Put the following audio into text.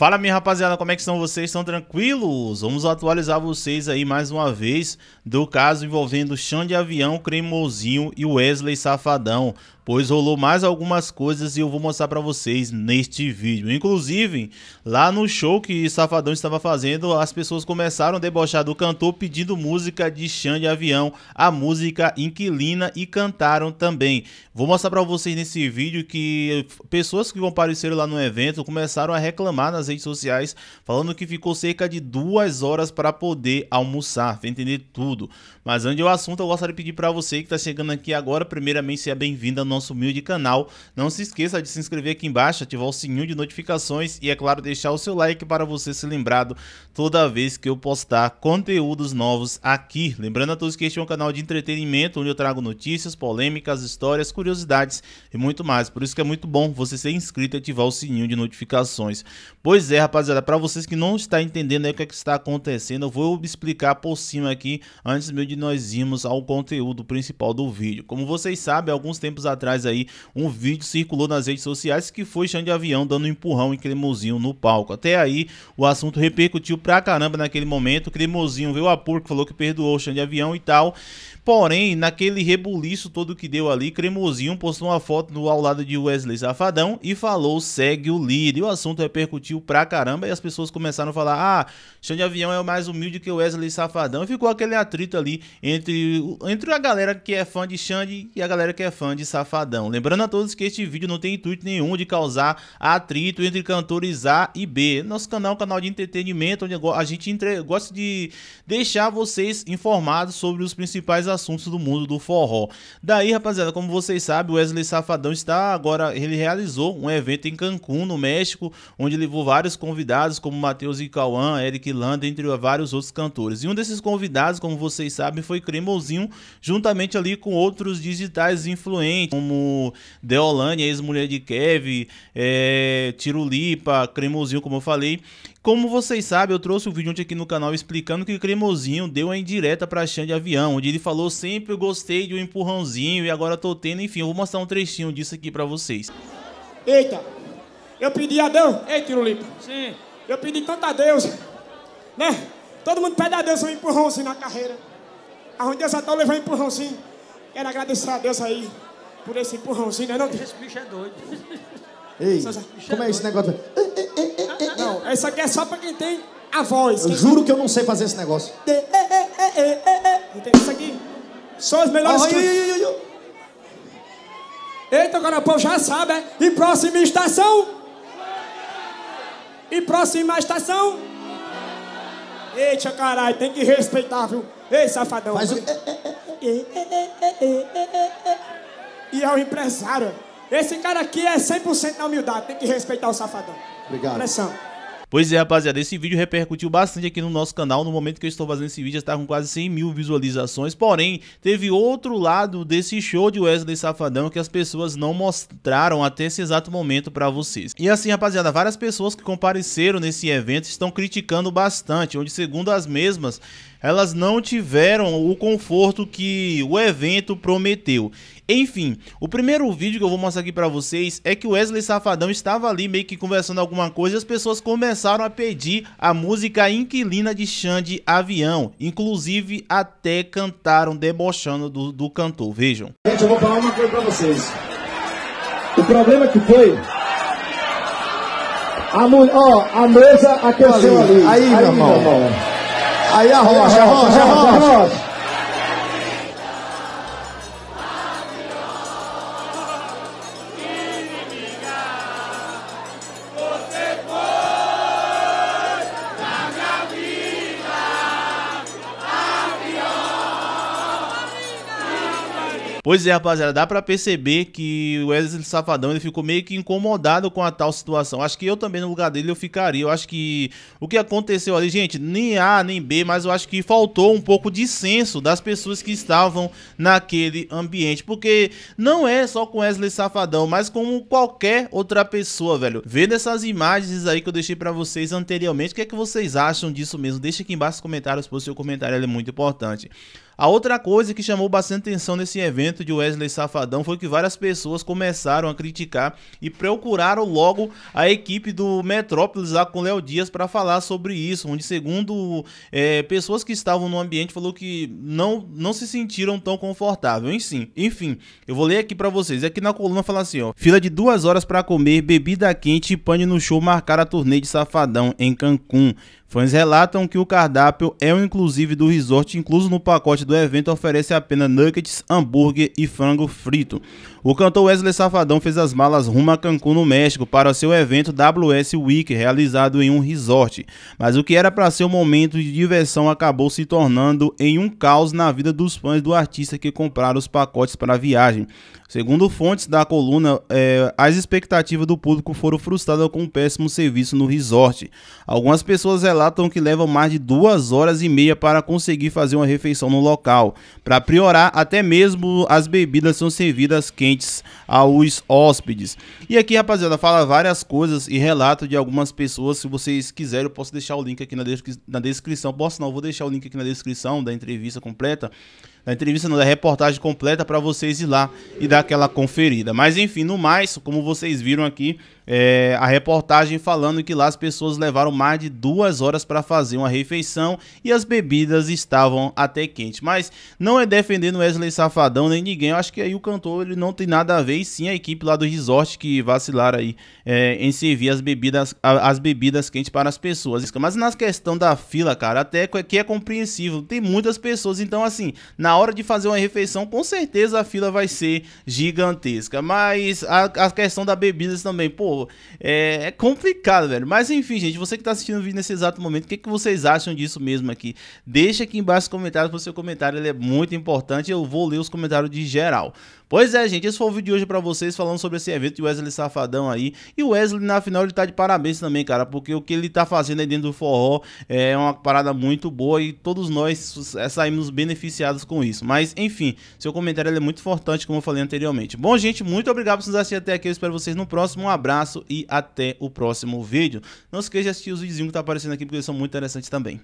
Fala minha rapaziada, como é que estão vocês? Estão tranquilos? Vamos atualizar vocês aí mais uma vez do caso envolvendo Chão de Avião, Cremosinho e Wesley Safadão pois rolou mais algumas coisas e eu vou mostrar para vocês neste vídeo. Inclusive, lá no show que Safadão estava fazendo, as pessoas começaram a debochar do cantor pedindo música de de Avião, a música Inquilina e cantaram também. Vou mostrar para vocês nesse vídeo que pessoas que compareceram lá no evento começaram a reclamar nas redes sociais, falando que ficou cerca de duas horas para poder almoçar, entender tudo. Mas antes do assunto, eu gostaria de pedir para você que está chegando aqui agora, primeiramente, seja bem-vindo ao nosso nosso humilde canal. Não se esqueça de se inscrever aqui embaixo, ativar o sininho de notificações e, é claro, deixar o seu like para você ser lembrado toda vez que eu postar conteúdos novos aqui. Lembrando a todos que este é um canal de entretenimento, onde eu trago notícias, polêmicas, histórias, curiosidades e muito mais. Por isso que é muito bom você ser inscrito e ativar o sininho de notificações. Pois é, rapaziada, para vocês que não estão entendendo o que, é que está acontecendo, eu vou explicar por cima aqui antes mesmo de nós irmos ao conteúdo principal do vídeo. Como vocês sabem, alguns tempos atrás atrás aí, um vídeo circulou nas redes sociais que foi Xande Avião dando um empurrão em Cremozinho no palco. Até aí, o assunto repercutiu pra caramba naquele momento. Cremozinho veio a porco, falou que perdoou o Xande Avião e tal. Porém, naquele rebuliço todo que deu ali, Cremozinho postou uma foto no, ao lado de Wesley Safadão e falou: segue o líder. E o assunto repercutiu pra caramba e as pessoas começaram a falar: ah, Xande Avião é o mais humilde que o Wesley Safadão. E ficou aquele atrito ali entre, entre a galera que é fã de Xande e a galera que é fã de Safadão. Safadão. Lembrando a todos que este vídeo não tem intuito nenhum de causar atrito entre cantores A e B. Nosso canal é um canal de entretenimento, onde a gente entre... gosta de deixar vocês informados sobre os principais assuntos do mundo do forró. Daí, rapaziada, como vocês sabem, o Wesley Safadão está agora, ele realizou um evento em Cancún, no México, onde levou vários convidados, como Matheus Cauã, Eric Landa, entre vários outros cantores. E um desses convidados, como vocês sabem, foi Cremozinho, juntamente ali com outros digitais influentes, como Deolane, ex-mulher de Kev, é, Tirulipa, como eu falei. Como vocês sabem, eu trouxe o um vídeo ontem aqui no canal explicando que o cremozinho deu a indireta pra Xande Avião, onde ele falou sempre gostei de um empurrãozinho e agora tô tendo, enfim, eu vou mostrar um trechinho disso aqui pra vocês. Eita, eu pedi a Deus, ei Tirulipa, Sim. eu pedi tanto a Deus, né? Todo mundo pede a Deus um empurrãozinho na carreira. Aonde Deus até levou um empurrãozinho. Quero agradecer a Deus aí por esse empurrãozinho, não é não? Esse bicho é doido. Ei, como é esse negócio? Não, essa aqui é só pra quem tem a voz. Eu juro que eu não sei fazer esse negócio. Entendeu isso aqui? São os melhores. Eita, agora o povo já sabe, é? E próxima estação? E próxima estação? Eita, caralho, tem que respeitar, viu? Ei, safadão. Faz o e é o empresário. Esse cara aqui é 100% na humildade, tem que respeitar o safadão. Obrigado. Pressão. Pois é, rapaziada, esse vídeo repercutiu bastante aqui no nosso canal. No momento que eu estou fazendo esse vídeo, já está com quase 100 mil visualizações. Porém, teve outro lado desse show de Wesley Safadão que as pessoas não mostraram até esse exato momento para vocês. E assim, rapaziada, várias pessoas que compareceram nesse evento estão criticando bastante, onde segundo as mesmas, elas não tiveram o conforto que o evento prometeu. Enfim, o primeiro vídeo que eu vou mostrar aqui para vocês é que o Wesley Safadão estava ali meio que conversando alguma coisa e as pessoas começaram começaram a pedir a música Inquilina de Xande Avião, inclusive até cantaram debochando do, do cantor. Vejam. Gente, eu vou falar uma coisa pra vocês. O problema que foi a, mu... ó, a mesa aqueceu ali. ali. Aí, aí, meu irmão. Aí rocha, a rocha, a rocha. Pois é, rapaziada, dá para perceber que o Wesley Safadão ele ficou meio que incomodado com a tal situação. Acho que eu também no lugar dele eu ficaria. Eu acho que o que aconteceu ali, gente, nem A nem B, mas eu acho que faltou um pouco de senso das pessoas que estavam naquele ambiente, porque não é só com Wesley Safadão, mas com qualquer outra pessoa, velho. Vendo essas imagens aí que eu deixei para vocês anteriormente, o que é que vocês acham disso mesmo? Deixa aqui embaixo nos comentários, pois seu comentário é muito importante. A outra coisa que chamou bastante atenção nesse evento de Wesley Safadão foi que várias pessoas começaram a criticar e procuraram logo a equipe do Metrópolis lá com Léo Dias para falar sobre isso, onde segundo é, pessoas que estavam no ambiente falou que não, não se sentiram tão confortáveis. Enfim, enfim, eu vou ler aqui para vocês. Aqui é na coluna fala assim, ó: fila de duas horas para comer, bebida quente e pane no show marcar a turnê de Safadão em Cancún. Fãs relatam que o cardápio é o inclusive do resort, incluso no pacote do evento, oferece apenas nuggets, hambúrguer e frango frito. O cantor Wesley Safadão fez as malas rumo a Cancún, no México, para seu evento WS Week, realizado em um resort. Mas o que era para ser um momento de diversão acabou se tornando em um caos na vida dos fãs do artista que compraram os pacotes para a viagem. Segundo fontes da coluna, é, as expectativas do público foram frustradas com um péssimo serviço no resort. Algumas pessoas relatam relatam que levam mais de duas horas e meia para conseguir fazer uma refeição no local. Para priorar até mesmo as bebidas são servidas quentes aos hóspedes. E aqui, rapaziada, fala várias coisas e relato de algumas pessoas. Se vocês quiserem, eu posso deixar o link aqui na, descri na descrição. Posso não, vou deixar o link aqui na descrição da entrevista completa da entrevista, não, da reportagem completa para vocês ir lá e dar aquela conferida. Mas enfim, no mais, como vocês viram aqui, é, a reportagem falando que lá as pessoas levaram mais de duas horas para fazer uma refeição e as bebidas estavam até quentes. Mas não é defendendo Wesley Safadão nem ninguém. Eu acho que aí o cantor ele não tem nada a ver e sim a equipe lá do resort que vacilaram aí é, em servir as bebidas, as bebidas quentes para as pessoas. Mas na questão da fila, cara, até é, que é compreensível. Tem muitas pessoas, então assim, na hora de fazer uma refeição, com certeza a fila vai ser gigantesca. Mas a, a questão da bebidas também, pô, é, é, complicado, velho. Mas enfim, gente, você que tá assistindo o vídeo nesse exato momento, o que, que vocês acham disso mesmo aqui? Deixa aqui embaixo os comentários, porque o seu comentário ele é muito importante. Eu vou ler os comentários de geral. Pois é, gente, esse foi o vídeo de hoje pra vocês falando sobre esse evento de Wesley Safadão aí. E o Wesley, na final, ele tá de parabéns também, cara, porque o que ele tá fazendo aí dentro do forró é uma parada muito boa e todos nós saímos beneficiados com isso. Mas, enfim, seu comentário é muito importante, como eu falei anteriormente. Bom, gente, muito obrigado por nos assistir até aqui. Eu espero vocês no próximo. Um abraço abraço e até o próximo vídeo. Não se esqueça de assistir os videozinhos que tá aparecendo aqui, porque eles são muito interessantes também.